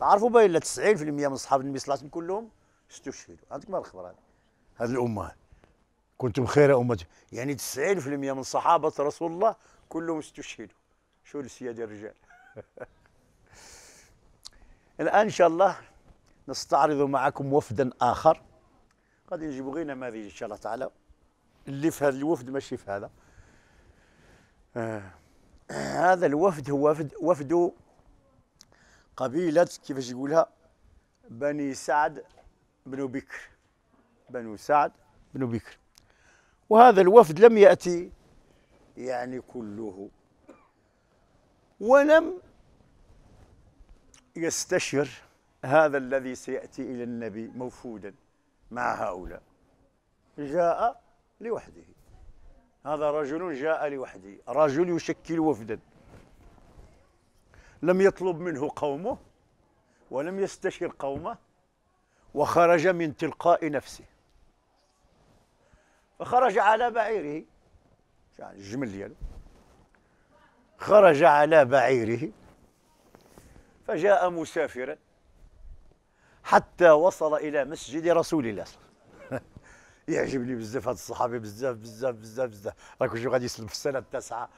تعرفوا باين 90% من صحاب النبي صلى الله عليه وسلم كلهم استشهدوا هذيك الخبر هذه هذه الامه كنتم خير امه يعني 90% من صحابه رسول الله كلهم استشهدوا شو السياده الرجال الان ان شاء الله نستعرض معكم وفدا اخر غادي نجيبوا غير نماذج ان شاء الله تعالى اللي في هذا الوفد ماشي في هذا آه. هذا الوفد هو وفد وفد قبيله كيفاش يقولها بني سعد بن بكر بنو سعد بن بكر وهذا الوفد لم ياتي يعني كله ولم يستشر هذا الذي سياتي الى النبي موفودا مع هؤلاء جاء لوحده هذا رجل جاء لوحده رجل يشكل وفدا لم يطلب منه قومه ولم يستشر قومه وخرج من تلقاء نفسه فخرج على بعيره يعني الجمل ديالو خرج على بعيره فجاء مسافرا حتى وصل الى مسجد رسول الله صلى الله عليه وسلم يعجبني بزاف هذا الصحابي بزاف بزاف بزاف بزاف راك غادي يسلم في السنه التاسعه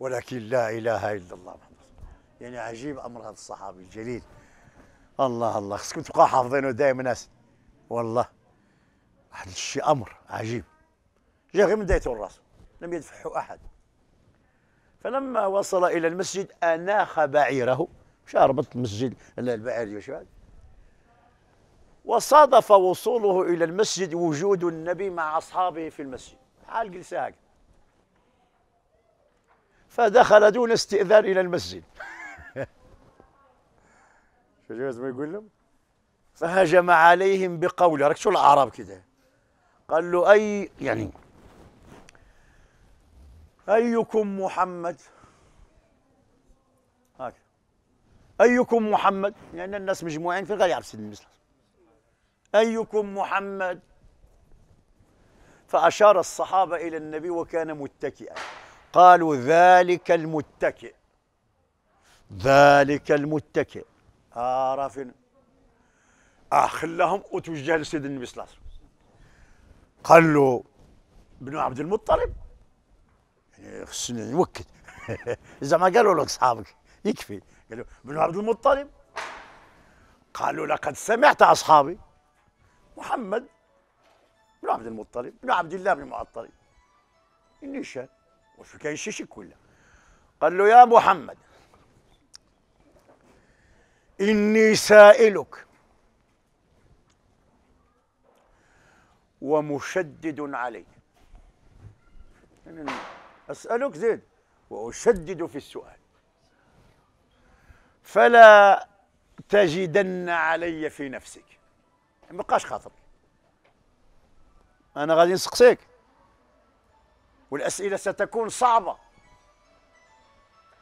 ولكن لا اله الا الله محمد يعني عجيب امر هذا الصحابي الجليل الله الله خصكم تبقوا حافظينه دائما ناس والله واحد الشيء امر عجيب جا غير من دايته الراس لم يدفعه احد فلما وصل الى المسجد اناخ بعيره مشى ربط المسجد البعير شباب وصادف وصوله الى المسجد وجود النبي مع اصحابه في المسجد حال جلسه هكذا فدخل دون استئذان الى المسجد شو لازم يقول لهم فهجم عليهم بقوله راك شو العرب كده قال له اي يعني ايكم محمد هاك ايكم محمد لان يعني الناس مجموعين في غير يعرف سيدنا النبي ايكم محمد فاشار الصحابه الى النبي وكان متكئا قالوا ذلك المتكئ ذلك المتكئ عارفين آه خلاهم وتوجه لسيدنا النبي صلى الله عليه وسلم قال له بن عبد المطلب يعني خصني نوكد زعما قالوا لك صحابك يكفي قالوا بن عبد المطلب قالوا لقد سمعت اصحابي محمد بن عبد المطلب بن عبد الله بن معطل النيشان وش كاين شي شك ولا قال له يا محمد إني سائلك ومشدد عليك أسألك زيد وأشدد في السؤال فلا تجدن علي في نفسك ما بقاش خاطر أنا غادي نسقسيك والأسئلة ستكون صعبة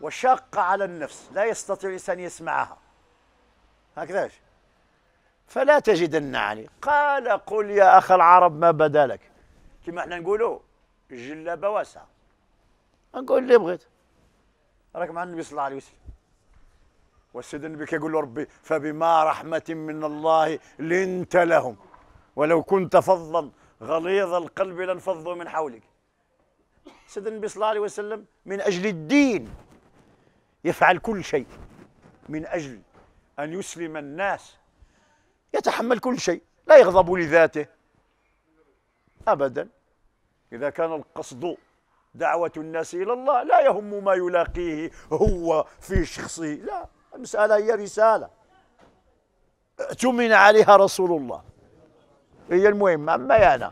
وشاقة على النفس لا يستطيع الإنسان يسمعها هكذاش فلا تجدن علي قال قل يا أخ العرب ما بدا لك كما احنا نقولوا الجلابة واسعة نقول اللي بغيت راك مع النبي صلى الله عليه وسلم والسيد النبي كيقول له ربي فبما رحمة من الله لنت لهم ولو كنت فظا غليظ القلب لانفضوا من حولك سيدنا النبي صلى الله عليه وسلم من أجل الدين يفعل كل شيء من أجل أن يسلم الناس يتحمل كل شيء لا يغضب لذاته أبدا إذا كان القصد دعوة الناس إلى الله لا يهم ما يلاقيه هو في شخصه لا المسألة هي رسالة تمن عليها رسول الله هي المهم أما أنا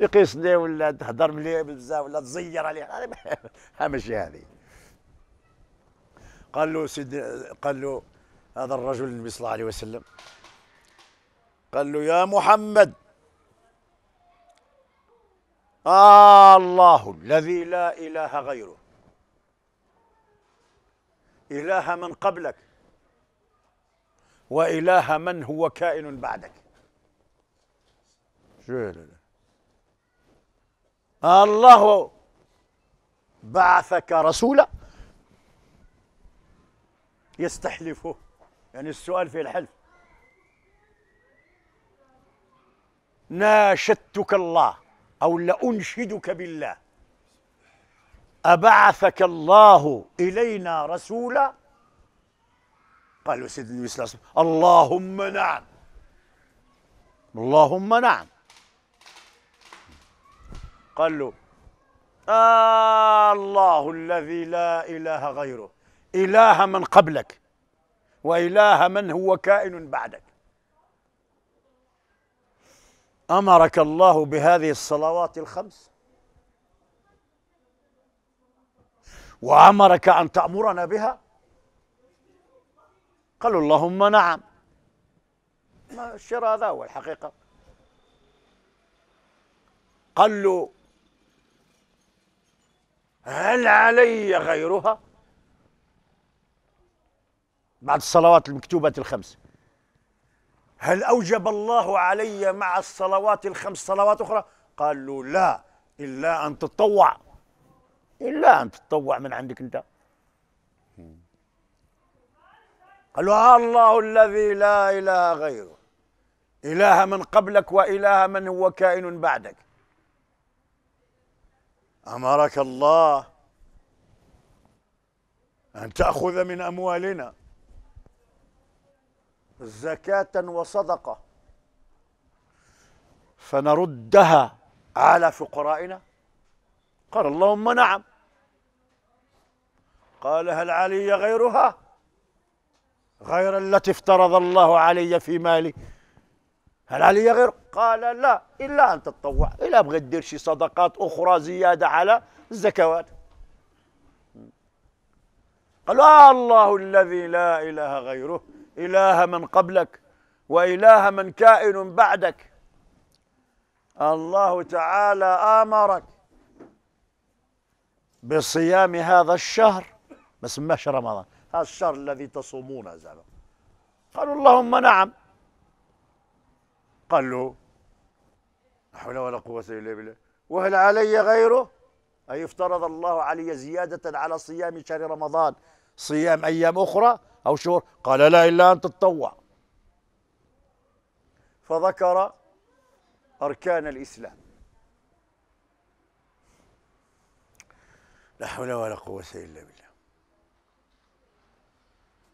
يقيسني يقيس لي ولا تهضر لي بزاف ولا تزير عليه ماشي هذه قال له سيدنا قال له هذا الرجل النبي صلى الله عليه وسلم قال له يا محمد آه الله الذي لا إله غيره إله من قبلك وإله من هو كائن بعدك شو الله بعثك رسولا يستحلفه يعني السؤال في الحلف ناشدتك الله أو لأنشدك بالله أبعثك الله إلينا رسولا قالوا سيدنا النبي صلى الله عليه وسلم اللهم نعم اللهم نعم قال له آه الله الذي لا إله غيره إله من قبلك وإله من هو كائن بعدك أمرك الله بهذه الصلوات الخمس وأمرك أن تأمرنا بها قالوا اللهم نعم ما الشر هذا هو الحقيقة قال له هل علي غيرها بعد الصلوات المكتوبات الخمس هل أوجب الله علي مع الصلوات الخمس صلوات أخرى قالوا لا إلا أن تتطوع إلا أن تتطوع من عندك أنت قالوا آه، الله الذي لا إله غيره إله من قبلك وإله من هو كائن بعدك أمرك الله أن تأخذ من أموالنا زكاة وصدقة فنردها على فقرائنا قال اللهم نعم قال هل علي غيرها غير التي افترض الله علي في مالي هل علي غير قال لا إلا أن تتطوع إلا أبغى تدير شي صدقات أخرى زيادة على الزكوات قال آه الله الذي لا إله غيره إله من قبلك وإله من كائن بعدك الله تعالى آمرك بصيام هذا الشهر بس مش رمضان هذا الشهر الذي تصومونه زعما قالوا اللهم نعم قالوا لا حول ولا قوة إلا بالله وهل علي غيره أي افترض الله علي زيادة على صيام شهر رمضان صيام أيام أخرى أو شهور قال لا إلا أن تتطوع فذكر أركان الإسلام لا حول ولا قوة إلا بالله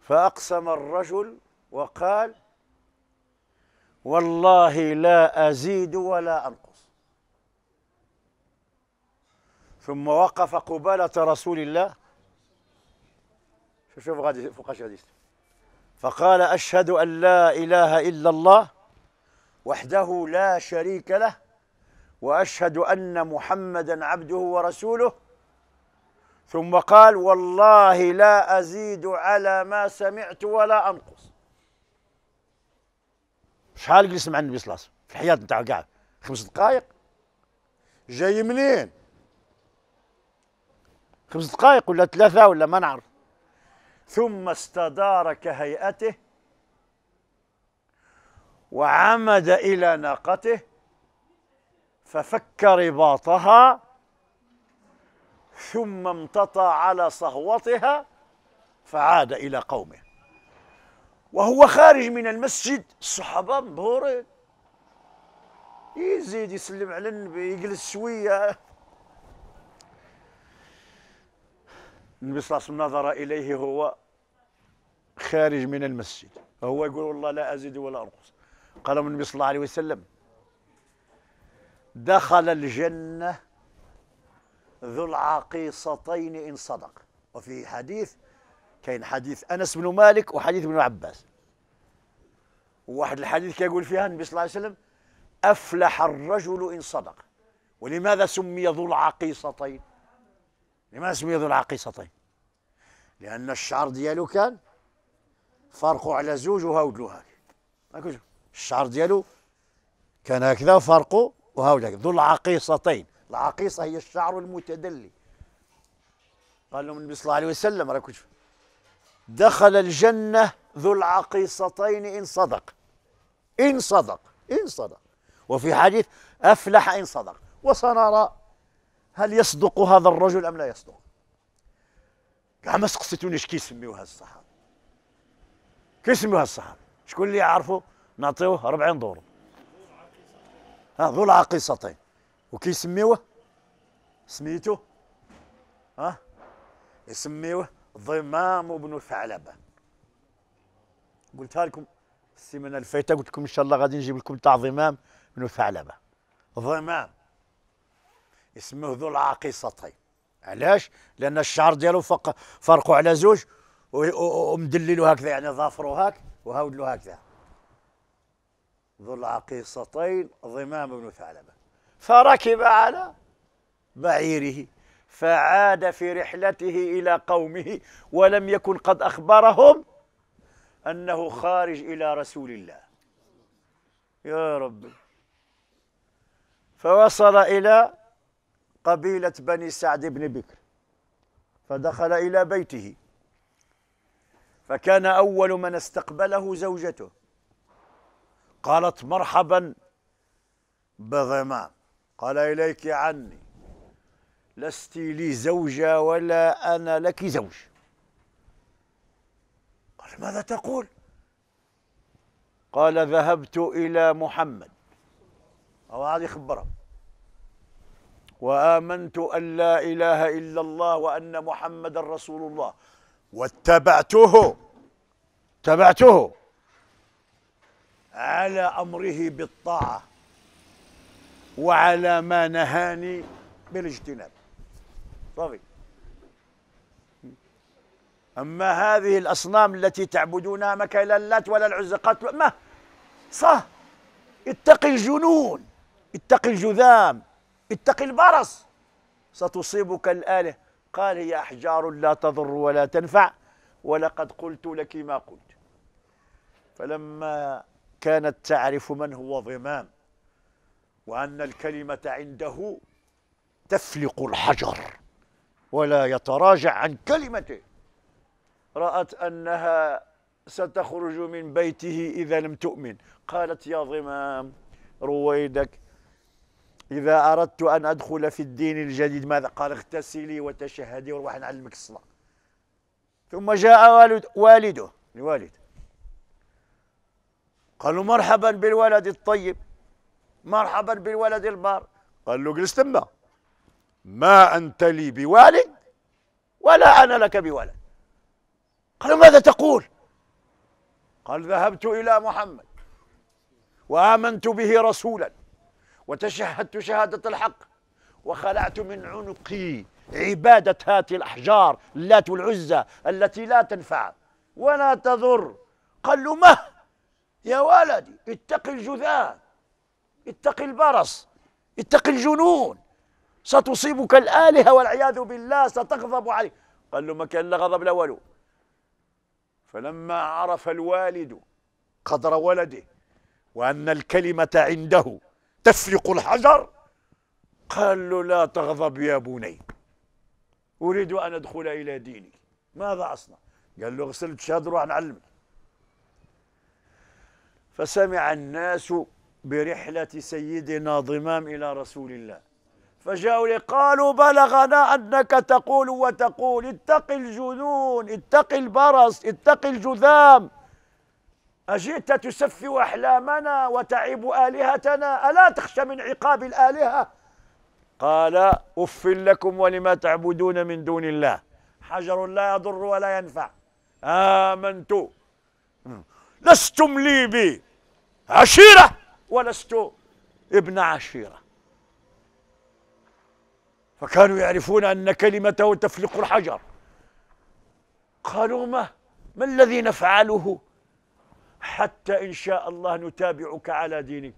فأقسم الرجل وقال والله لا أزيد ولا أنقص ثم وقف قبالة رسول الله شوف شوف غادي فوقاش غادي فقال اشهد ان لا اله الا الله وحده لا شريك له واشهد ان محمدا عبده ورسوله ثم قال والله لا ازيد على ما سمعت ولا انقص شحال جلس مع النبي صلى الله عليه وسلم في الحياه نتاعو كاع خمس دقائق جاي منين خمس دقائق ولا ثلاثه ولا ما نعرف ثم استدار كهيئته وعمد إلى ناقته ففك رباطها ثم امتطى على صهوتها فعاد إلى قومه وهو خارج من المسجد الصحابة مبهورين يزيد يسلم على النبي يجلس شوية النبي صلى الله عليه وسلم نظر إليه هو خارج من المسجد فهو يقول والله لا أزيد ولا أنقص قال النبي صلى الله عليه وسلم دخل الجنة ذو العقيصتين إن صدق وفي حديث كاين حديث أنس بن مالك وحديث ابن عباس وواحد الحديث كيقول فيها النبي صلى الله عليه وسلم أفلح الرجل إن صدق ولماذا سمي ذو العقيصتين لماذا سمي ذو العقيصتين لأن الشعر ديالو كان فرقوا على زوج وهاودلو هاك الشعر ديالو كان هكذا فرقوا وهاودلو ذو العقيصتين العقيصة هي الشعر المتدلي قال لهم النبي صلى الله عليه وسلم راك دخل الجنة ذو العقيصتين إن صدق إن صدق إن صدق وفي حديث أفلح إن صدق وسنرى هل يصدق هذا الرجل أم لا يصدق كاع ما سقسيتونيش كيسميو الصحابة كيسميو هالصحابي شكون اللي يعرفوا نعطيوه 40 دور ها ذو العقيصتين وكيسميوه سميتو ها يسميوه ضمام بن ثعلبه قلتها لكم السيمانه الفايته قلت لكم ان شاء الله غادي نجيب لكم تاع ضمام بن ثعلبه ضمام اسمه ذو العقيصتين علاش لان الشعر ديالو فرقوا على زوج ومدللو هكذا يعني ظافرو هك وهودله هكذا ذو العقيصتين ضمام بن ثعلبة فركب على بعيره فعاد في رحلته إلى قومه ولم يكن قد أخبرهم أنه خارج إلى رسول الله يا رب فوصل إلى قبيلة بني سعد بن بكر فدخل إلى بيته فكان أول من استقبله زوجته قالت مرحبا بغمام قال إليك عني لست لي زوجة ولا أنا لك زوج قال ماذا تقول قال ذهبت إلى محمد أو هذه خبره وآمنت أن لا إله إلا الله وأن محمد رسول الله واتبعته تبعته على امره بالطاعه وعلى ما نهاني بالاجتناب صافي اما هذه الاصنام التي تعبدونها ما كان لا اللات ولا العزى ما صح اتقي الجنون اتقي الجذام اتقي البرص ستصيبك الآلة قال هي أحجار لا تضر ولا تنفع ولقد قلت لك ما قلت فلما كانت تعرف من هو ضمام وأن الكلمة عنده تفلق الحجر ولا يتراجع عن كلمته رأت أنها ستخرج من بيته إذا لم تؤمن قالت يا ضمام رويدك إذا أردت أن أدخل في الدين الجديد ماذا قال اغتسلي وتشهدي وروح نعلمك الصلاة ثم جاء والد والده الوالد مرحبا بالولد الطيب مرحبا بالولد البار قال له اجلس تما ما أنت لي بوالد ولا أنا لك بولد قال ماذا تقول قال ذهبت إلى محمد وآمنت به رسولا وتشهدت شهادة الحق وخلعت من عنقي عبادة هاتي الأحجار اللات والعزة التي لا تنفع ولا تضر قال له مه يا ولدي اتق الجذام اتق البرص اتق الجنون ستصيبك الآلهة والعياذ بالله ستغضب عليك قال له ما كان لا غضب لا والو فلما عرف الوالد قدر ولده وأن الكلمة عنده تفرق الحجر قال له لا تغضب يا بني أريد أن أدخل إلى ديني ماذا أصنع؟ قال له غسلت شهد روح نعلمك فسمع الناس برحلة سيدنا ضمام إلى رسول الله فجاءوا لي قالوا بلغنا أنك تقول وتقول اتق الجنون اتق البرص اتق الجذام أجئت تسفه أحلامنا وتعيب آلهتنا ألا تخشى من عقاب الآلهة قال أف لكم ولما تعبدون من دون الله حجر لا يضر ولا ينفع آمنت لستم لي بي عشيرة ولست ابن عشيرة فكانوا يعرفون أن كلمته تفلق الحجر قالوا ما ما الذي نفعله حتى إن شاء الله نتابعك على دينك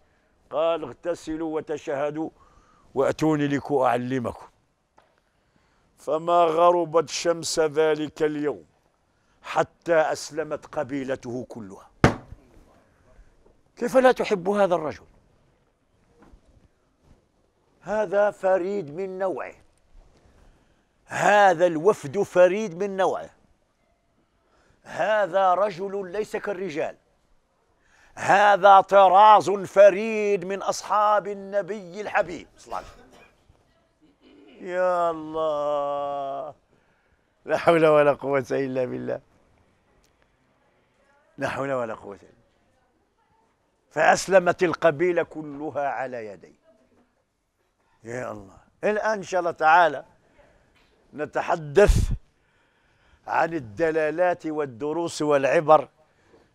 قال اغتسلوا وتشهدوا وأتوني أعلمكم فما غربت شمس ذلك اليوم حتى أسلمت قبيلته كلها كيف لا تحب هذا الرجل هذا فريد من نوعه هذا الوفد فريد من نوعه هذا رجل ليس كالرجال هذا طراز فريد من أصحاب النبي الحبيب صلى الله عليه وسلم يا الله لا حول ولا قوة إلا بالله لا حول ولا قوة إلا فأسلمت القبيلة كلها على يديه يا الله الآن إن شاء الله تعالى نتحدث عن الدلالات والدروس والعبر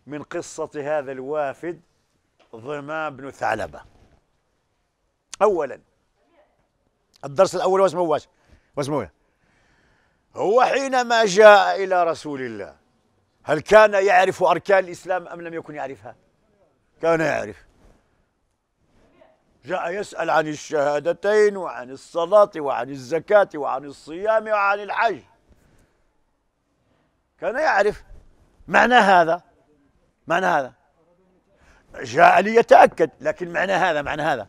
من قصة هذا الوافد ظمام بن ثعلبة أولا الدرس الأول واسمه واش واسمه إيه؟ هو حينما جاء إلى رسول الله هل كان يعرف أركان الإسلام أم لم يكن يعرفها؟ كان يعرف جاء يسأل عن الشهادتين وعن الصلاة وعن الزكاة وعن الصيام وعن الحج كان يعرف معنى هذا معنى هذا جاء ليتأكد لكن معنى هذا معنى هذا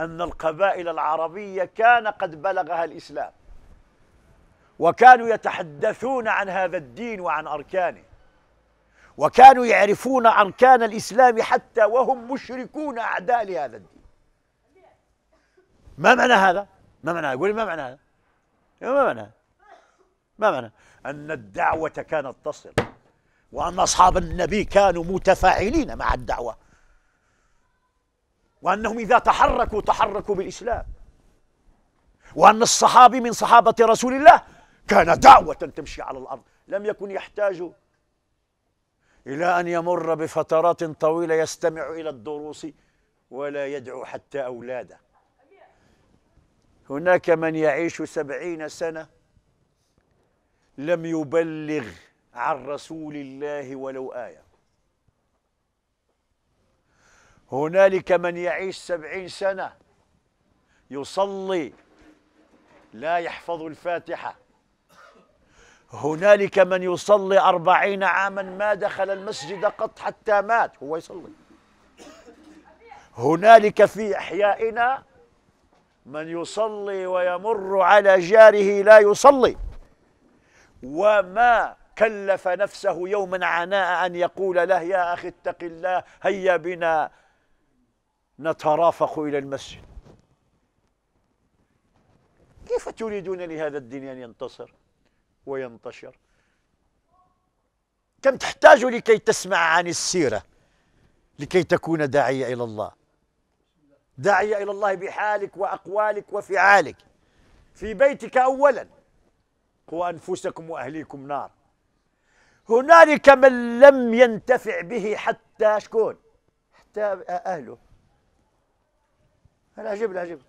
أن القبائل العربية كان قد بلغها الإسلام وكانوا يتحدثون عن هذا الدين وعن أركانه وكانوا يعرفون أركان الإسلام حتى وهم مشركون أعداء لهذا الدين ما معنى هذا؟ ما معنى هذا؟ قولي ما معنى هذا؟ إيه، ما معنى هذا؟ ما معنى أن الدعوة كانت تصل وأن أصحاب النبي كانوا متفاعلين مع الدعوة وأنهم إذا تحركوا تحركوا بالإسلام وأن الصحابي من صحابة رسول الله كان دعوة تمشي على الأرض لم يكن يحتاج إلى أن يمر بفترات طويلة يستمع إلى الدروس ولا يدعو حتى أولاده هناك من يعيش سبعين سنة لم يبلغ عن رسول الله ولو آية هنالك من يعيش سبعين سنة يصلي لا يحفظ الفاتحة هنالك من يصلي أربعين عاما ما دخل المسجد قط حتى مات هو يصلي هنالك في أحيائنا من يصلي ويمر على جاره لا يصلي وما كلف نفسه يوما عناء أن يقول له يا أخي اتق الله هيا بنا نترافق إلى المسجد كيف تريدون لهذا الدين أن ينتصر؟ وينتشر كم تحتاج لكي تسمع عن السيرة لكي تكون داعية إلى الله داعية إلى الله بحالك وأقوالك وفعالك في بيتك أولا قوا أنفسكم وأهليكم نار هنالك من لم ينتفع به حتى شكون حتى أهله هل عجب العجب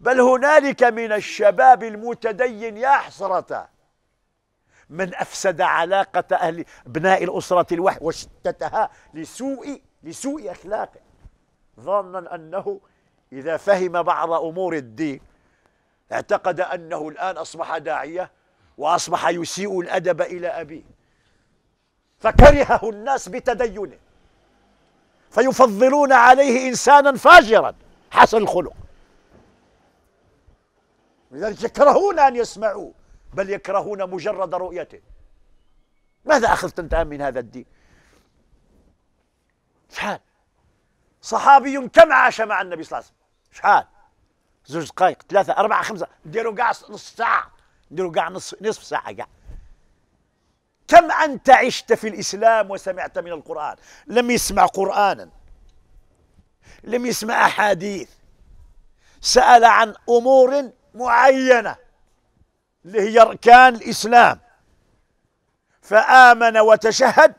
بل هنالك من الشباب المتدين يا حسرته من أفسد علاقة أهل بناء الأسرة الواحد وشتتها لسوء لسوء أخلاقه ظانا أنه إذا فهم بعض أمور الدين اعتقد أنه الآن أصبح داعية وأصبح يسيء الأدب إلى أبيه فكرهه الناس بتدينه فيفضلون عليه إنسانا فاجرا حسن الخلق لذلك يكرهون أن يسمعوه بل يكرهون مجرد رؤيته ماذا أخذت أنت من هذا الدين شحال صحابي كم عاش مع النبي صلى الله عليه وسلم شحال زوج دقائق ثلاثة أربعة خمسة نديروا كاع نص ساعة نديروا كاع نص نصف ساعة كاع كم أنت عشت في الإسلام وسمعت من القرآن لم يسمع قرآنا لم يسمع أحاديث سأل عن أمور معينة اللي هي أركان الإسلام فآمن وتشهد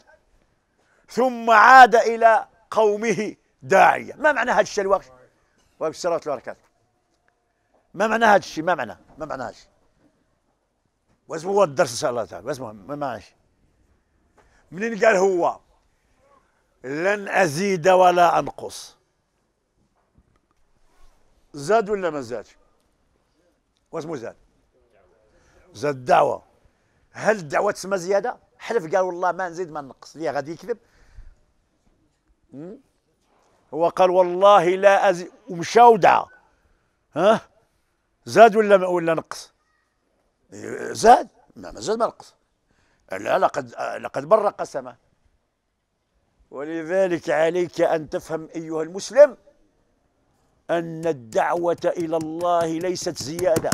ثم عاد إلى قومه داعية ما معنى هذا الشيء الوقت وبالصلاة والبركات ما معنى هذا الشيء ما معنى ما معنى هذا الشيء واسمه هو الدرس إن شاء الله تعالى واسمه ما معنى منين قال هو لن أزيد ولا أنقص زاد ولا ما زادش واسمه زاد زاد الدعوه هل الدعوه تسمى زياده حلف قال والله ما نزيد ما نقص ليه غادي يكذب هو قال والله لا أزيد ومشى ودعا ها زاد ولا ولا نقص إيه، زاد ما زاد ما نقص لا لقد لقد بر قسمه ولذلك عليك ان تفهم ايها المسلم ان الدعوه الى الله ليست زياده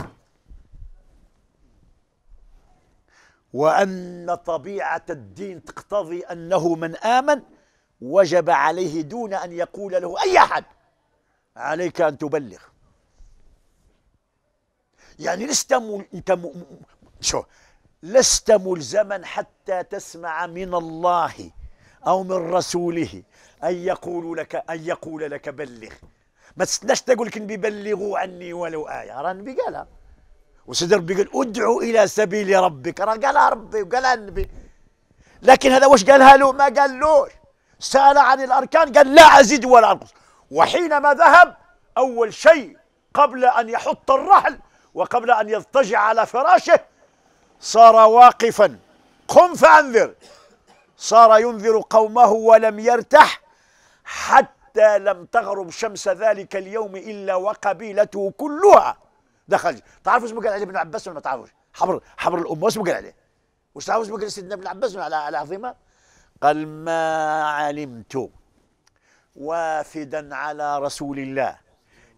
وأن طبيعة الدين تقتضي أنه من آمن وجب عليه دون أن يقول له أي أحد عليك أن تبلغ يعني لست انت شو لست ملزما حتى تسمع من الله او من رسوله ان يقول لك ان يقول لك بلغ ما تستناش تقول لك ببلغوا عني ولو ايه ران بقالها وسيدي ربي قال ادعو الى سبيل ربك راه قالها ربي وقالها النبي لكن هذا واش قالها له ما قالوش سال عن الاركان قال لا ازيد ولا انقص وحينما ذهب اول شيء قبل ان يحط الرحل وقبل ان يضطجع على فراشه صار واقفا قم فانذر صار ينذر قومه ولم يرتح حتى لم تغرب شمس ذلك اليوم الا وقبيلته كلها دخل تعرفوا اسمه قال عليه ابن عباس ولا ما تعرفوش حبر حبر الامه اسمه قال عليه وش تعرفوا اسمه قال سيدنا ابن عباس على على عظيمه قال ما علمت وافدا على رسول الله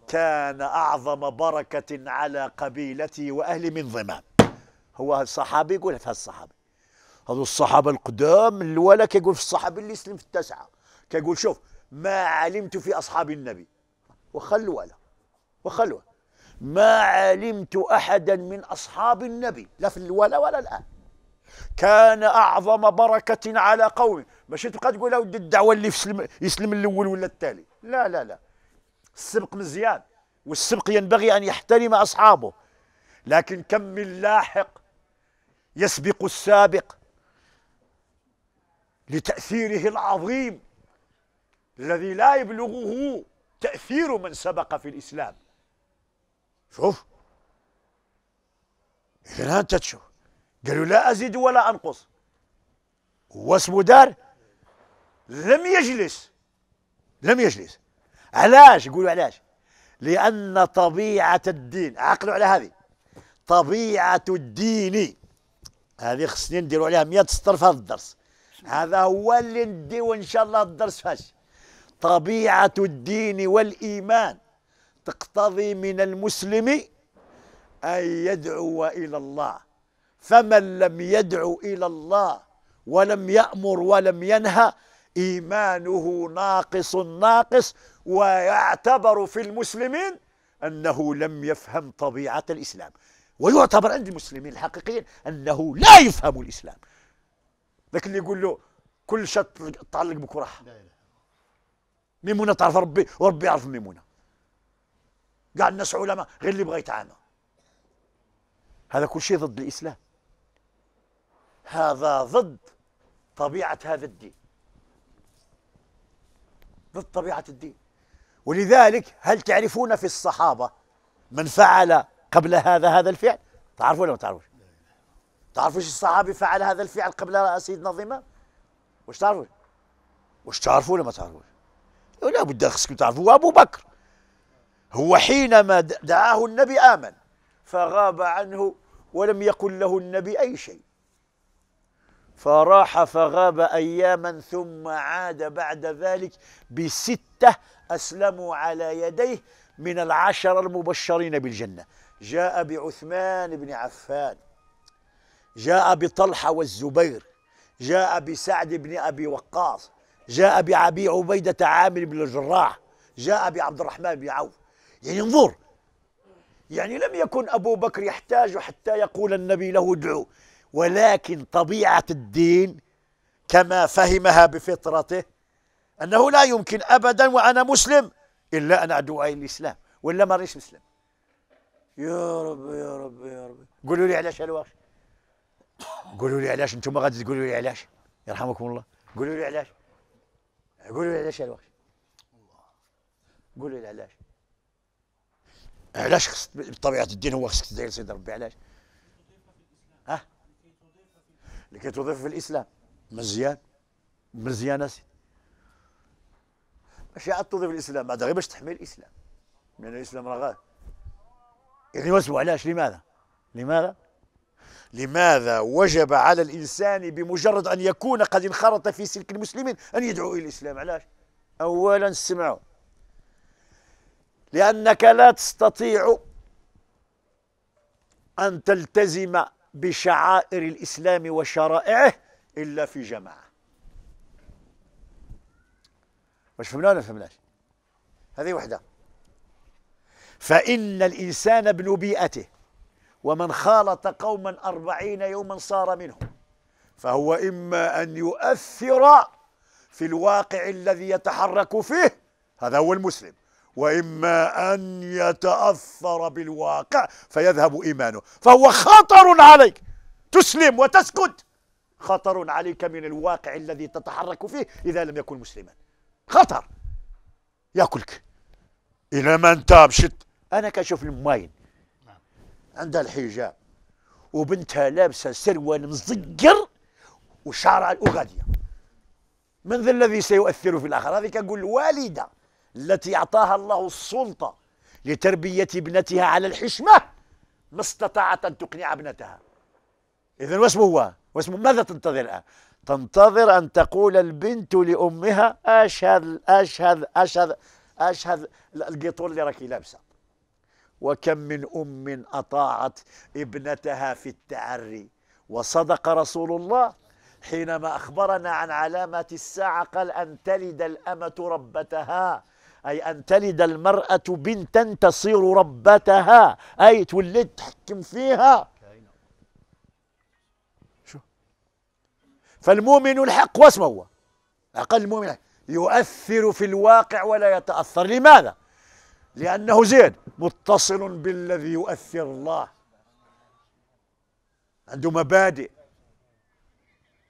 كان اعظم بركه على قبيلتي واهلي من ضمام هو الصحابي يقول في الصحابي هذو الصحابه القدام الولا كيقول في الصحابي اللي يسلم في التاسعه كيقول شوف ما علمت في اصحاب النبي وخلوا ولا وخلوا ما علمت أحدا من أصحاب النبي لا في الولا ولا الآن كان أعظم بركة على قومه ماشي تبقى تقول ودي الدعوة اللي يسلم, يسلم الأول ولا التالي لا لا لا السبق مزيان والسبق ينبغي أن يحترم أصحابه لكن كم من لاحق يسبق السابق لتأثيره العظيم الذي لا يبلغه تأثير من سبق في الإسلام شوف إذا أنت تشوف قالوا لا أزيد ولا أنقص واسمه دار لم يجلس لم يجلس علاش يقولوا علاش لأن طبيعة الدين عقلوا على هذه طبيعة الدين هذه خصني نديروا عليها 100 سطر في هذا الدرس هذا هو اللي نديو إن شاء الله الدرس فاش طبيعة الدين والإيمان تقتضي من المسلم أن يدعو إلى الله فمن لم يدعو إلى الله ولم يأمر ولم ينهى إيمانه ناقص ناقص ويعتبر في المسلمين أنه لم يفهم طبيعة الإسلام ويعتبر عند المسلمين الحقيقيين أنه لا يفهم الإسلام لكن اللي يقول له كل شيء تعلق بكرة ميمونة تعرف ربي وربي يعرف ميمونة كاع الناس علماء غير اللي بغى يتعامى هذا كل شيء ضد الاسلام هذا ضد طبيعه هذا الدين ضد طبيعه الدين ولذلك هل تعرفون في الصحابه من فعل قبل هذا هذا الفعل تعرفوا ولا ما تعرفوش تعرفوا ايش الصحابي فعل هذا الفعل قبل سيدنا ضمام واش تعرفوا واش تعرفوا ولا ما تعرفوش لا بد خصكم تعرفوا ابو بكر هو حينما دعاه النبي آمن فغاب عنه ولم يقل له النبي أي شيء فراح فغاب أياما ثم عاد بعد ذلك بستة أسلموا على يديه من العشرة المبشرين بالجنة جاء بعثمان بن عفان جاء بطلحة والزبير جاء بسعد بن أبي وقاص جاء بعبي عبيدة عامر بن الجراح جاء بعبد الرحمن بن عوف يعني انظر يعني لم يكن أبو بكر يحتاج حتى يقول النبي له ادعو ولكن طبيعة الدين كما فهمها بفطرته أنه لا يمكن أبدا وأنا مسلم إلا أن أدعو أي الإسلام ولا ما ريش مسلم يا رب يا رب يا رب قولوا لي علاش الواش قولوا لي علاش انتم غادي تقولوا لي علاش يرحمكم الله قولوا لي علاش قولوا لي علاش الواش قولوا لي علاش علاش خصك بطبيعه الدين هو خصك تدعي لسيدي ربي علاش؟ ها؟ لكي تضيف في الاسلام مزيان مزيان اسيدي ماشي عاد تضيف الاسلام هذا غير باش تحمي الاسلام لان الاسلام راه غير يعني واسوا علاش لماذا؟ لماذا؟ لماذا وجب على الانسان بمجرد ان يكون قد انخرط في سلك المسلمين ان يدعو الى الاسلام علاش؟ اولا سمعوا لأنك لا تستطيع أن تلتزم بشعائر الإسلام وشرائعه إلا في جماعة واش فهمنا ولا فهمناش هذه وحدة فإن الإنسان ابن بيئته ومن خالط قوما أربعين يوما صار منهم فهو إما أن يؤثر في الواقع الذي يتحرك فيه هذا هو المسلم وإما أن يتأثر بالواقع فيذهب إيمانه فهو خطر عليك تسلم وتسكت خطر عليك من الواقع الذي تتحرك فيه إذا لم يكن مسلما خطر ياكلك إلى ما انت أنا كنشوف الماين عندها الحجاب وبنتها لابسة سروال مزقر وشعرها الأغادية من ذا الذي سيؤثر في الآخر هذه كنقول الوالدة التي أعطاها الله السلطة لتربية ابنتها على الحشمة ما استطاعت أن تقنع ابنتها إذا واسمه هو واسمه ماذا تنتظر الآن تنتظر أن تقول البنت لأمها أشهد أشهد أشهد أشهد القطول اللي راكي لابسة وكم من أم أطاعت ابنتها في التعري وصدق رسول الله حينما أخبرنا عن علامات الساعة قال أن تلد الأمة ربتها أي أن تلد المرأة بنتا تصير ربتها أي تولد تحكم فيها شو فالمؤمن الحق واسمه هو أقل المؤمن يؤثر في الواقع ولا يتأثر لماذا؟ لأنه زين متصل بالذي يؤثر الله عنده مبادئ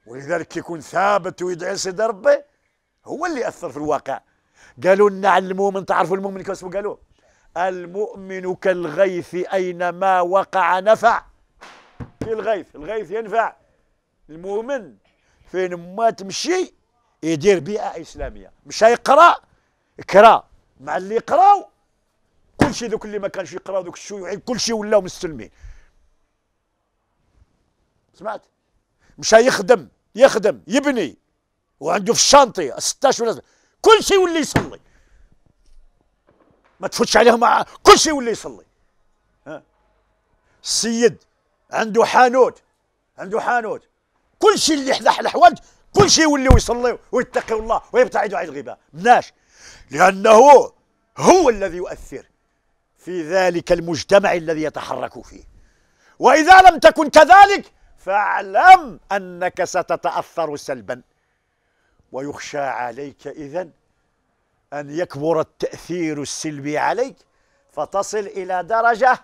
ولذلك يكون ثابت ويدعي سيد ربه هو اللي يأثر في الواقع قالوا لنا على المؤمن تعرفوا المؤمن كيف قالوا المؤمن كالغيث أينما وقع نفع في الغيث الغيث ينفع المؤمن فين ما تمشي يدير بيئة إسلامية مش يقرأ كرا مع اللي يقراو كل شيء ذوك اللي ما كانش يقراو ذوك الشيوعيين كل شيء ولاو مستلمين سمعت مش يخدم يخدم يبني وعنده في الشانطي 16 ولا كل شيء واللي يصلي ما تفوتش عليهم آه، كل شيء واللي يصلي ها السيد عنده حانوت عنده حانوت كل شيء اللي يحدى الحوالج كل شيء واللي يصلي ويتقي الله ويبتعد عن الغيبه بدناش لانه هو الذي يؤثر في ذلك المجتمع الذي يتحرك فيه واذا لم تكن كذلك فاعلم انك ستتاثر سلبا ويخشى عليك إذا أن يكبر التأثير السلبي عليك فتصل إلى درجة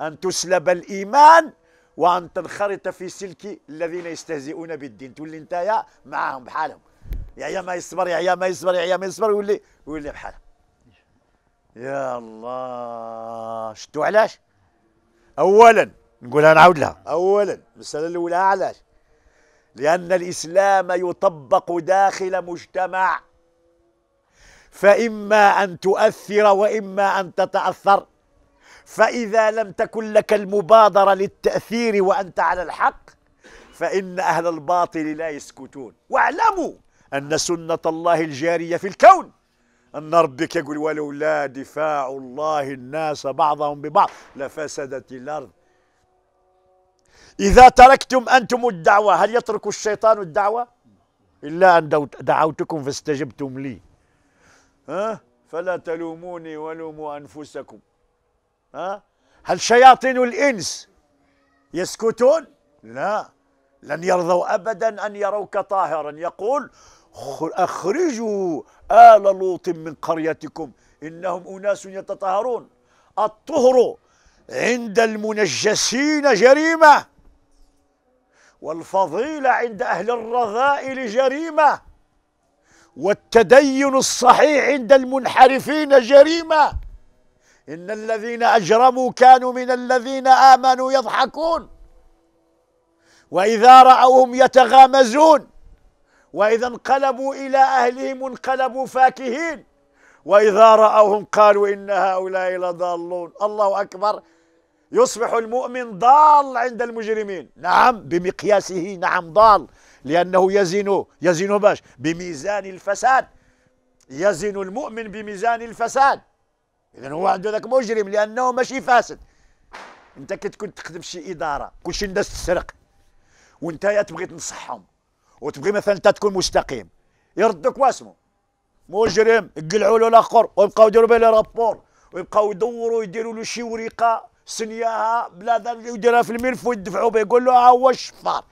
أن تسلب الإيمان وأن تنخرط في سلك الذين يستهزئون بالدين تولي أنت معاهم بحالهم يا يا ما يصبر يا يا ما يصبر يا ما يصبر ويولي ويولي بحالهم يا الله شتو علاش اولا نقولها نعاود لها اولا المساله الاولى علاش لأن الإسلام يطبق داخل مجتمع فإما أن تؤثر وإما أن تتأثر فإذا لم تكن لك المبادرة للتأثير وأنت على الحق فإن أهل الباطل لا يسكتون واعلموا أن سنة الله الجارية في الكون أن ربك يقول ولولا دفاع الله الناس بعضهم ببعض لفسدت الأرض إذا تركتم أنتم الدعوة هل يترك الشيطان الدعوة إلا أن دعوتكم فاستجبتم لي ها فلا تلوموني ولوموا أنفسكم ها هل شياطين الإنس يسكتون لا لن يرضوا أبدا أن يروك طاهرا يقول أخرجوا آل لوط من قريتكم إنهم أناس يتطهرون الطهر عند المنجسين جريمه والفضيلة عند أهل الرذائل جريمة والتدين الصحيح عند المنحرفين جريمة إن الذين أجرموا كانوا من الذين آمنوا يضحكون وإذا رأوهم يتغامزون وإذا انقلبوا إلى أهلهم انقلبوا فاكهين وإذا رأوهم قالوا إن هؤلاء لضالون الله أكبر يصبح المؤمن ضال عند المجرمين نعم بمقياسه نعم ضال لأنه يزن يزن باش بميزان الفساد يزن المؤمن بميزان الفساد إذا هو عنده ذاك مجرم لأنه ماشي فاسد أنت كي تكون تخدم شي إدارة كل شي الناس تسرق وأنت يا تبغي تنصحهم وتبغي مثلا أنت تكون مستقيم يردك واسمه مجرم يقلعوا له الاخر ويبقاو يديروا به لي رابور ويبقاو يدوروا يديروا له شي وريقه سنياها بلاد يديرها في الملف ويدفعوا به يقول له ها آه، هو الشفار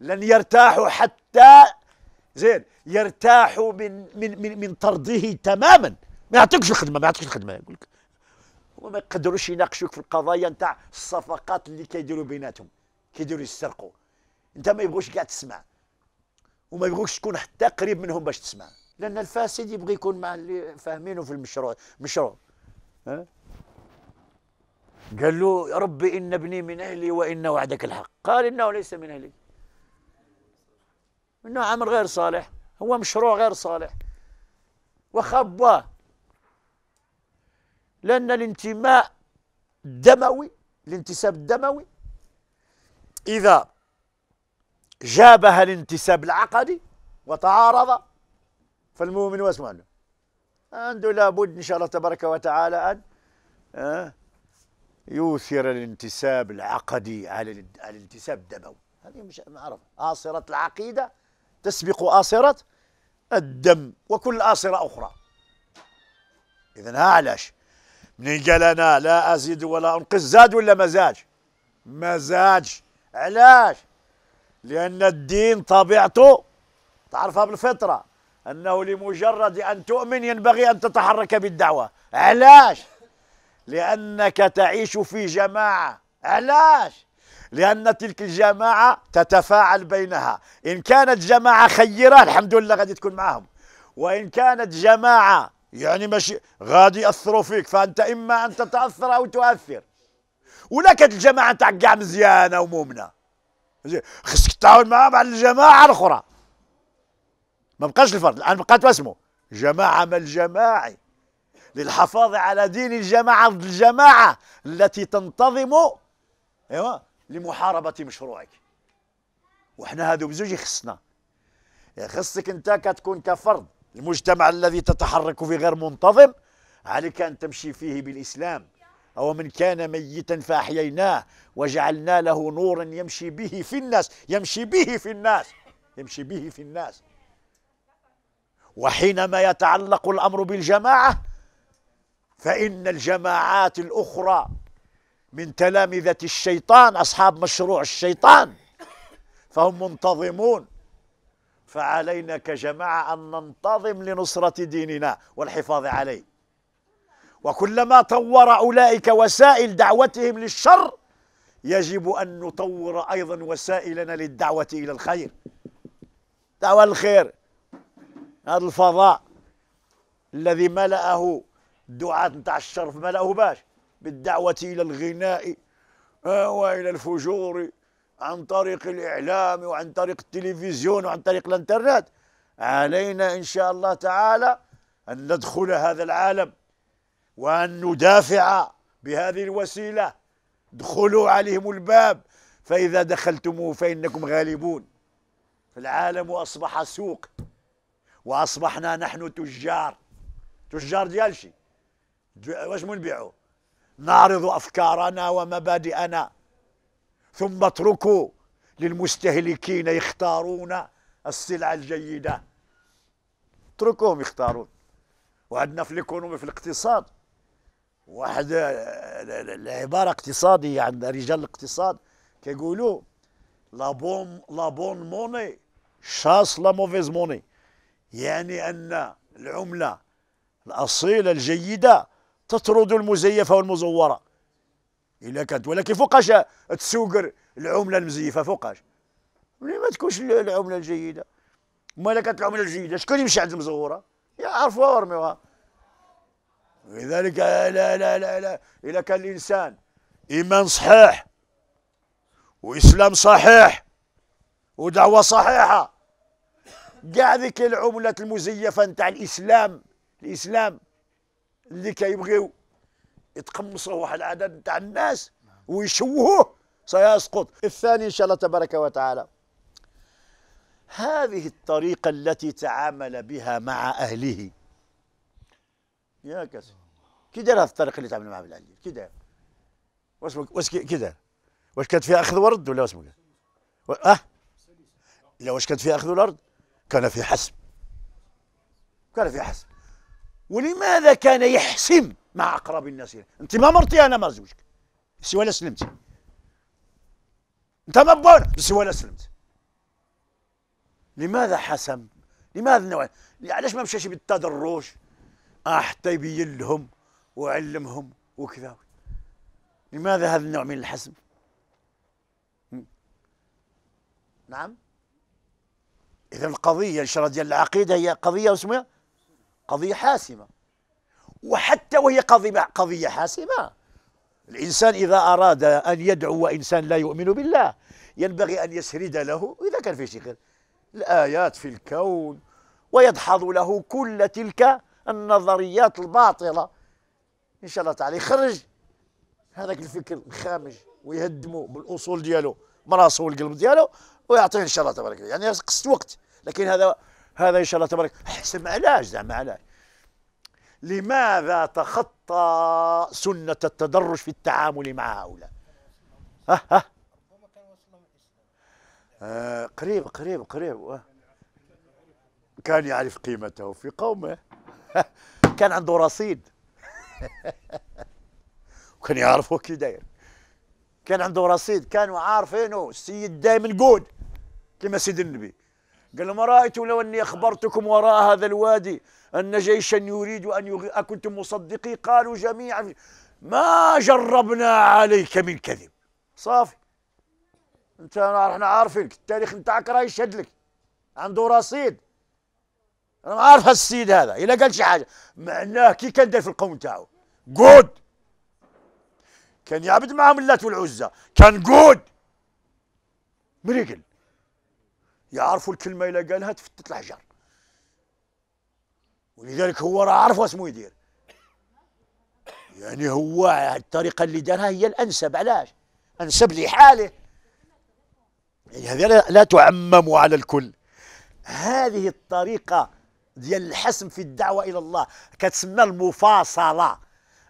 لن يرتاحوا حتى زين يرتاحوا من من من, من طرده تماما ما يعطيكش الخدمه ما يعطيكش الخدمه يقول لك وما يقدروش يناقشوك في القضايا نتاع الصفقات اللي كيديروا بيناتهم كيديروا يسرقوا انت ما يبغوش كاع تسمع وما يبغوش تكون حتى قريب منهم باش تسمع لان الفاسد يبغي يكون مع اللي فاهمينه في المشروع مشروع ها قال له يا ربي إن ابني من أهلي وإن وعدك الحق قال إنه ليس من أهلي إنه عمل غير صالح هو مشروع غير صالح وخباه لأن الانتماء الدموي الانتساب الدموي إذا جابها الانتساب العقدي وتعارض فالمؤمن واسمه عنده لابد إن شاء الله تبارك وتعالى أن أه يؤثر الانتساب العقدي على الانتساب الدموي هذه مش معروف آصرة العقيدة تسبق آصرة الدم وكل آصرة أخرى إذا ها علاش منين قال أنا لا أزيد ولا أنقص زاد ولا مزاج مزاج علاش لأن الدين طبيعته تعرفها بالفطرة أنه لمجرد أن تؤمن ينبغي أن تتحرك بالدعوة علاش لأنك تعيش في جماعة علاش؟ لأن تلك الجماعة تتفاعل بينها إن كانت جماعة خيرة الحمد لله غادي تكون معهم وإن كانت جماعة يعني ماشي غادي يأثروا فيك فأنت إما أن تتأثر أو تؤثر ولا كانت الجماعة تعقع مزيانة ومؤمنة خصك تعاون معاهم على الجماعة الأخرى ما بقاش الفرد الآن بقات اسمه جماعة ما الجماعي للحفاظ على دين الجماعة الجماعة التي تنتظم ايوا لمحاربة مشروعك وحنا هادو بزوج يخصنا خصك انت كتكون كفرد المجتمع الذي تتحرك فيه غير منتظم عليك ان تمشي فيه بالاسلام أو من كان ميتا فأحييناه وجعلنا له نورا يمشي به في الناس يمشي به في الناس يمشي به في الناس وحينما يتعلق الأمر بالجماعة فإن الجماعات الأخرى من تلامذة الشيطان أصحاب مشروع الشيطان فهم منتظمون فعلينا كجماعة أن ننتظم لنصرة ديننا والحفاظ عليه وكلما طور أولئك وسائل دعوتهم للشر يجب أن نطور أيضا وسائلنا للدعوة إلى الخير دعوة الخير هذا الفضاء الذي ملأه الدعاة نتاع الشرف ما لاهوباش بالدعوة إلى الغناء آه، وإلى الفجور عن طريق الإعلام وعن طريق التلفزيون وعن طريق الإنترنت علينا إن شاء الله تعالى أن ندخل هذا العالم وأن ندافع بهذه الوسيلة ادخلوا عليهم الباب فإذا دخلتموه فإنكم غالبون العالم أصبح سوق وأصبحنا نحن تجار تجار ديال شي واش نبيعوا نعرض أفكارنا ومبادئنا ثم اتركوا للمستهلكين يختارون السلع الجيدة اتركوهم يختارون وعندنا في الايكونومي في الاقتصاد واحد آه، العبارة اقتصادية عند رجال الاقتصاد كيقولوا لا بون لا بون موني شاس لا موفيز موني يعني أن العملة الأصيلة الجيدة تطرد المزيفة والمزورة إلا كانت ولكن فوقاش تسوقر العملة المزيفة فوقاش ملي ما تكونش العملة الجيدة كانت العملة الجيدة شكون يمشي عند المزورة يعرفوها ويرميوها لذلك لا لا لا لا إلا كان الإنسان إيمان صحيح وإسلام صحيح ودعوة صحيحة كاع ذيك العملة المزيفة نتاع الإسلام الإسلام اللي كيبغيو يتقمصوا واحد العدد تاع الناس ويشوهوه سيسقط الثاني ان شاء الله تبارك وتعالى هذه الطريقة التي تعامل بها مع أهله يا كاس كي دار هذه الطريقة اللي تعامل مع الأهل كي دار واش واش كي دار واش كانت فيها أخذ ورد ولا واش و... أه لا واش كانت فيها أخذ ورد كان في حسب كان في حسب ولماذا كان يحسم مع اقرب الناس انت ما مرتي انا ما زوجك سوى لا سلمتي انت ما بون سوى لا سلمت لماذا حسم لماذا النوع علاش ما مشاش بالتدرج اه حتى يبين لهم وعلمهم وكذا لماذا هذا النوع من الحسم نعم اذا القضيه الشرع ديال العقيده هي قضيه اسمها قضية حاسمة وحتى وهي قضية قضية حاسمة الإنسان إذا أراد أن يدعو إنسان لا يؤمن بالله ينبغي أن يسرد له إذا كان فيه شيء خير الآيات في الكون ويدحض له كل تلك النظريات الباطلة إن شاء الله تعالى يخرج هذاك الفكر الخامج ويهدمه بالأصول ديالو من والقلب ديالو ويعطيه إن شاء الله تبارك يعني قصت وقت لكن هذا هذا ان شاء الله تبارك احسن علاش زعما علاش لماذا تخطى سنة التدرج في التعامل مع هؤلاء ها ها آه، قريب قريب قريب آه. كان يعرف قيمته في قومه كان عنده رصيد وكان يعرفه كي داير كان عنده رصيد كانوا عارفينه السيد دائما جود كما سيد النبي قال ما رأيت لو أني أخبرتكم وراء هذا الوادي أن جيشا يريد أن يغي... أكنتم مصدقي قالوا جميعا ما جربنا عليك من كذب صافي انت احنا عارفينك التاريخ نتاعك راه يشهد لك عنده رصيد انا عارف السيد هذا الا قال شي حاجه معناه كي كان داير في القوم نتاعو جود كان يعبد معهم اللات والعزى كان جود مريقل يعرفوا الكلمه الا قالها تفتت الحجر ولذلك هو راه عارف واسمو يدير يعني هو الطريقه اللي دارها هي الانسب علاش انسب لحاله يعني هذه لا, لا تعمم على الكل هذه الطريقه ديال الحسم في الدعوه الى الله كتسمى المفاصله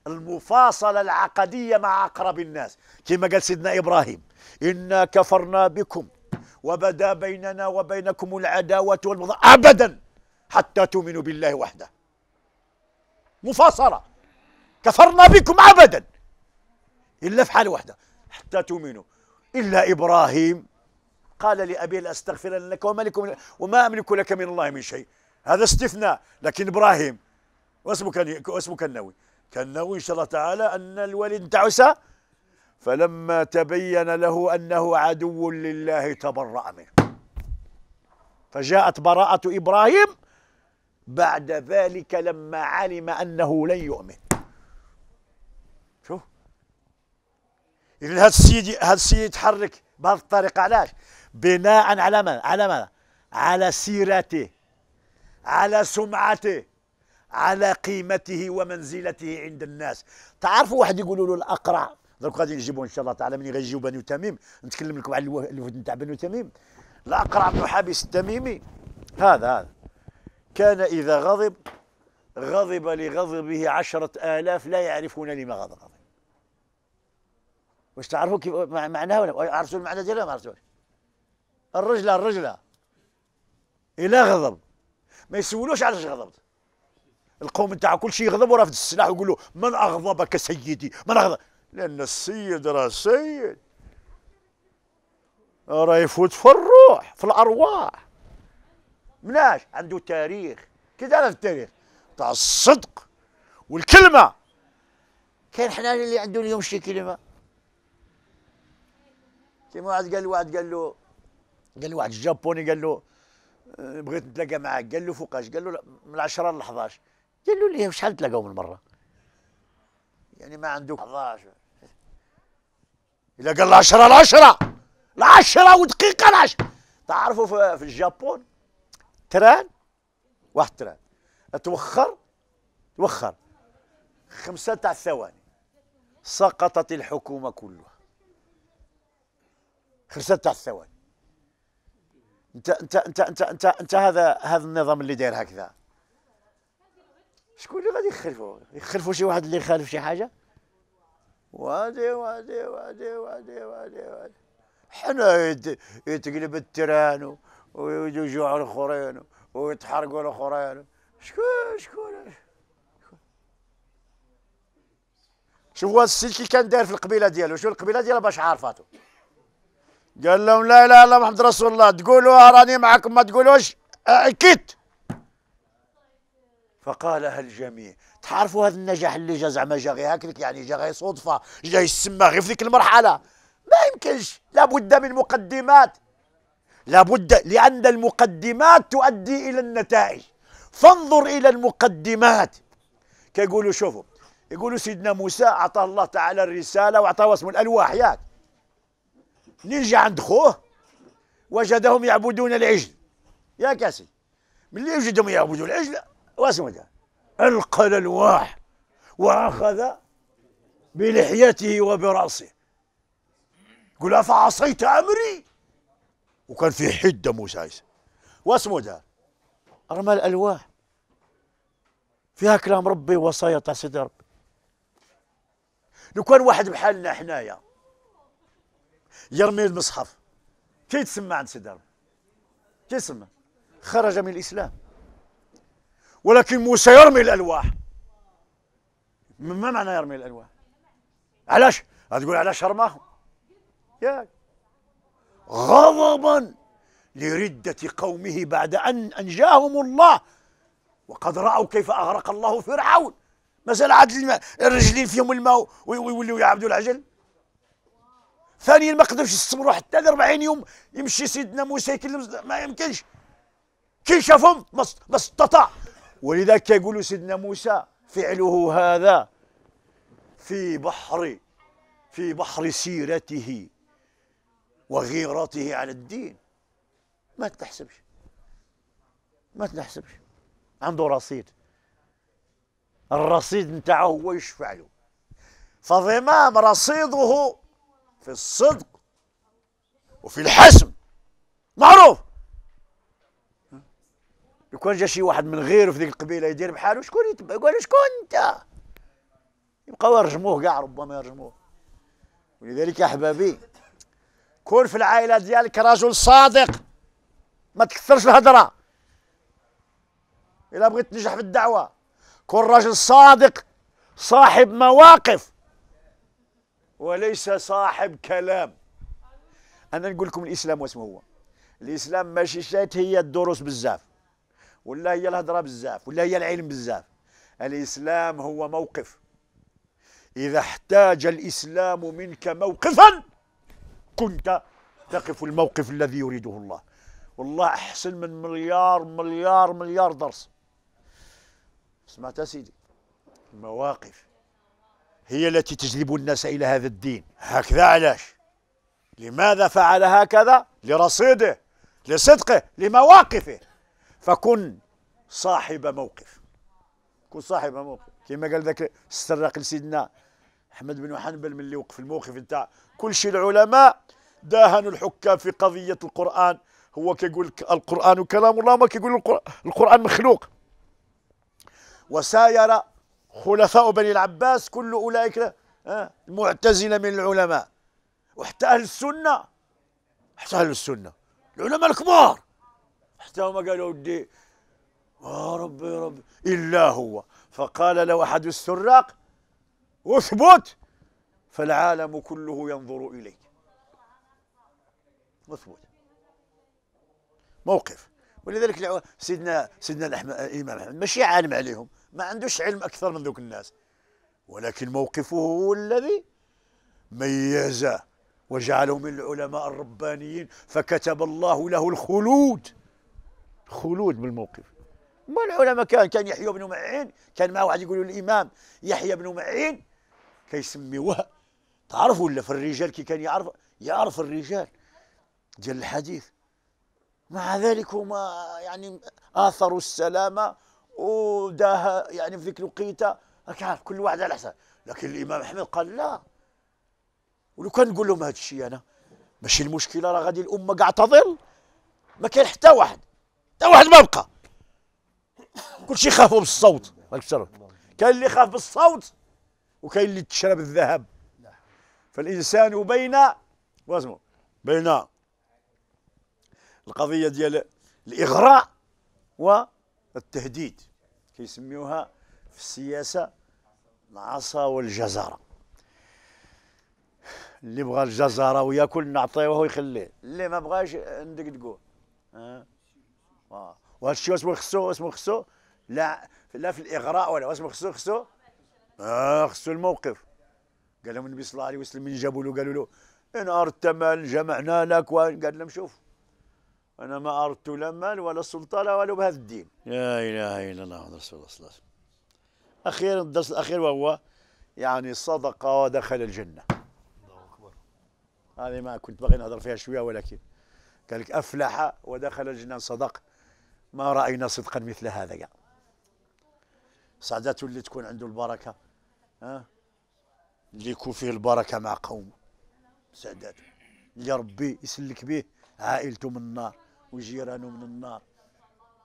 المفاصله العقديه مع اقرب الناس كما قال سيدنا ابراهيم انا كفرنا بكم وبدا بيننا وبينكم العداوة والبغضاء أبدا حتى تؤمنوا بالله وحده مفاصلة كفرنا بكم أبدا إلا في حال واحدة حتى تؤمنوا إلا إبراهيم قال لأبي الأستغفر لك وما, لكم وما أملك لك من الله من شيء هذا استثناء لكن إبراهيم واسمه كان النووي كنوي كنوي إن شاء الله تعالى أن الوالد نتاعو فلما تبين له أنه عدو لله تبرأ منه فجاءت براءة إبراهيم بعد ذلك لما علم أنه لن يؤمن شوف إذن هذا السيد هذا السيد يتحرك بهذه الطريقة علاش؟ بناء على ماذا؟ على ماذا؟ على سيرته على سمعته على قيمته ومنزلته عند الناس تعرفوا واحد يقولوا له الأقرع درك غادي نجيبو ان شاء الله تعالى ملي غيجيو بنو تميم نتكلم لكم على الوفد نتاع بنو تميم الاقرع بن حابس التميمي هذا هذا كان اذا غضب غضب لغضبه عشرة آلاف لا يعرفون لما غضب واش تعرفوا كيف معناها ولا عرفتوا المعنى ديالها ما عرفتوش الرجلة الرجلة إلا غضب ما يسولوش علاش غضبت القوم نتاعو كل شيء يغضب ورافد السلاح ويقول له من أغضبك سيدي من أغضب لأن السيد راه السيد راه يفوت في الروح في الأرواح مناش عنده تاريخ كي تعرف التاريخ تاع الصدق والكلمة كاين حنا اللي عنده اليوم شي كلمة كيما واحد قال واحد قال له قال واحد الجابوني قال له أه، بغيت نتلاقى معاك قال له فوقاش قال له من 10 ل 11 قال له ليه شحال تلاقاو من مره يعني ما عنده 11 الا قال العشرة العشرة العشرة ودقيقة العشرة تعرفوا في, في الجابون تران واحد تران توخر توخر خمسة تاع الثواني سقطت الحكومة كلها خمسة تاع الثواني انت انت انت انت انت, انت هذا هذا النظام اللي داير هكذا شكون اللي غادي يخلفوا يخلفوا شي واحد اللي يخالف شي حاجه وادي وادي وادي وادي وادي وادي حنا يتقلب التران ويجوعوا الاخرين ويتحرقوا الاخرين شكون شكون شو هو السيد كي كان داير في القبيله ديالو شو القبيله ديالو باش عارفاتو قال لهم لا اله الا محمد رسول الله تقولوا راني معكم ما تقولوش اكيد فقالها الجميع تعرفوا هذا النجاح اللي جا زعما جا غير هكذاك يعني جا غير صدفه جا يسمى غير في ذيك المرحله ما يمكنش لابد من مقدمات لابد لان المقدمات تؤدي الى النتائج فانظر الى المقدمات كيقولوا شوفوا يقولوا سيدنا موسى اعطاه الله تعالى الرساله واعطاه اسم الالواح ياك منين جا عند خوه وجدهم يعبدون العجل يا كاسي ملي وجدهم يعبدون العجل واسمه ده ألقى الألواح وأخذ بلحيته وبرأسه يقول أفعصيت أمري وكان في حدة موسى واسمه ده رمى الألواح فيها كلام ربي وصايا تاع سيدي ربي لو كان واحد بحالنا حنايا يرمي المصحف كي تسمى عند سيدي ربي كي تسمى خرج من الإسلام ولكن موسى يرمي الألواح ما معنى يرمي الألواح علاش هتقول علاش رماهم ياك غضبا لردة قومه بعد أن أنجاهم الله وقد رأوا كيف أغرق الله فرعون مازال عاد الرجلين فيهم الماء ويوليو يعبدوا العجل ثانيا ما قدرش يستمروا حتى 40 يوم يمشي سيدنا موسى يكلم ما يمكنش كي شافهم ما استطاع ولذلك يقول سيدنا موسى فعله هذا في بحر في بحر سيرته وغيرته على الدين ما تحسبش ما تحسبش عنده رصيد الرصيد نتاعه هو يشفع له فضمام رصيده في الصدق وفي الحسم معروف لو كان جا شي واحد من غيره في ذيك القبيله يدير بحاله شكون يتبع يقول شكون انت يبقاو يرجموه كاع ربما يرجموه ولذلك يا كون في العائله ديالك رجل صادق ما تكثرش الهضره الا بغيت تنجح في الدعوه كون رجل صادق صاحب مواقف وليس صاحب كلام انا نقول لكم الاسلام واسمه هو الاسلام ماشي شات هي الدروس بزاف ولا هي الهضره بزاف ولا هي العلم بزاف الاسلام هو موقف اذا احتاج الاسلام منك موقفا كنت تقف الموقف الذي يريده الله والله احسن من مليار مليار مليار درس سمعت سيدي المواقف هي التي تجلب الناس الى هذا الدين هكذا علاش لماذا فعل هكذا لرصيده لصدقه لمواقفه فكن صاحب موقف كن صاحب موقف كما قال ذاك السراق لسيدنا احمد بن حنبل ملي وقف الموقف نتاع كل شيء العلماء داهنوا الحكام في قضيه القران هو كيقول القران كلام الله ما كيقول القران مخلوق وساير خلفاء بني العباس كل اولئك المعتزله من العلماء وحتى اهل السنه حتى اهل السنه العلماء الكبار حتى هما قالوا ودي يا آه ربي يا ربي إلا هو فقال له أحد السراق اثبت فالعالم كله ينظر إليك اثبت موقف ولذلك سيدنا سيدنا الامام احمد ماشي عالم عليهم ما عندوش علم اكثر من ذوك الناس ولكن موقفه هو الذي ميزه وجعله من العلماء الربانيين فكتب الله له الخلود خلود بالموقف ما العلماء كان كان يحيى بن معين كان معه واحد يقولوا الامام يحيى بن معين كيسميوه تعرف ولا في الرجال كي كان يعرف يعرف الرجال ديال الحديث مع ذلك هما يعني اثروا السلامه وداها يعني في ذيك الوقيته عارف كل واحد على حساب لكن الامام احمد قال لا ولو كان نقول لهم هذا الشيء انا ماشي المشكله راه غادي الامه كاع تظل ما كاين حتى واحد حتى واحد ما بقى كلشي خافوا بالصوت كاين اللي خاف بالصوت وكاين اللي تشرب الذهب فالانسان بين واسمو بين القضيه ديال الاغراء والتهديد كيسميوها في السياسه العصا والجزاره اللي بغى الجزاره وياكل نعطيه ويخليه اللي ما بغاش عندك تقول أه؟ اه الشيء اسمه خصو اسمه خصو لا لا في الاغراء ولا اسمه خصو خصو اه خصو الموقف قال لهم النبي صلى الله عليه وسلم من جابوا له قالوا له ان اردت مال جمعنا لك قال لهم شوف انا ما اردت لا مال ولا سلطه لا والو بهذا الدين لا اله الا الله محمد رسول الله صلى الله عليه وسلم اخيرا الدرس الاخير وهو يعني صدق ودخل الجنه الله اكبر هذه ما كنت باغي نهضر فيها شويه ولكن قال لك افلح ودخل الجنه صدق ما راينا صدقا مثل هذا كاع يعني. سعدته اللي تكون عنده البركه ها اللي يكون فيه البركه مع قومه سعدته اللي ربي يسلك به عائلته من النار وجيرانه من النار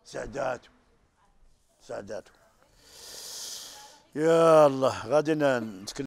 سعداته سعداته يا الله غادي نتكلم